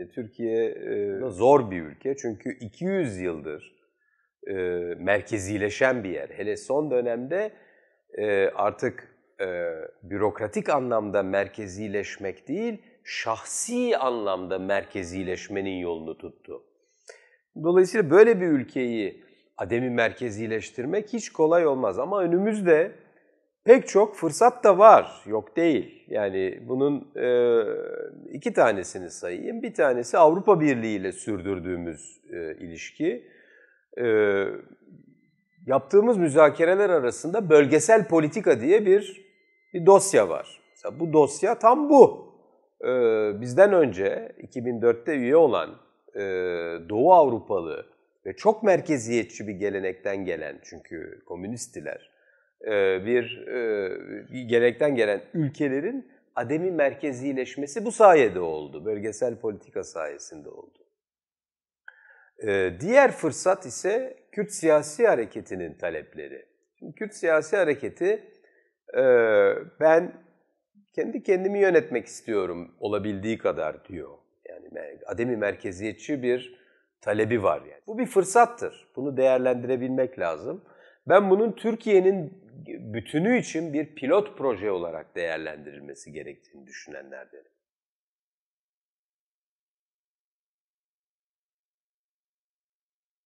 E, Türkiye e, zor bir ülke çünkü 200 yıldır e, merkezileşen bir yer. Hele son dönemde artık bürokratik anlamda merkezileşmek değil, şahsi anlamda merkezileşmenin yolunu tuttu. Dolayısıyla böyle bir ülkeyi ademi merkezileştirmek hiç kolay olmaz ama önümüzde pek çok fırsat da var, yok değil. Yani bunun e, iki tanesini sayayım. Bir tanesi Avrupa Birliği ile sürdürdüğümüz e, ilişki. E, yaptığımız müzakereler arasında bölgesel politika diye bir, bir dosya var. Mesela bu dosya tam bu. E, bizden önce 2004'te üye olan e, Doğu Avrupalı ve çok merkeziyetçi bir gelenekten gelen çünkü komünisttiler e, e, bir gerekten gelen ülkelerin ademi merkezileşmesi bu sayede oldu. Bölgesel politika sayesinde oldu. E, diğer fırsat ise Kürt siyasi hareketinin talepleri. Kürt siyasi hareketi ben kendi kendimi yönetmek istiyorum olabildiği kadar diyor. Yani ademi merkeziyetçi bir talebi var yani. Bu bir fırsattır. Bunu değerlendirebilmek lazım. Ben bunun Türkiye'nin bütünü için bir pilot proje olarak değerlendirilmesi gerektiğini düşünenlerdenim.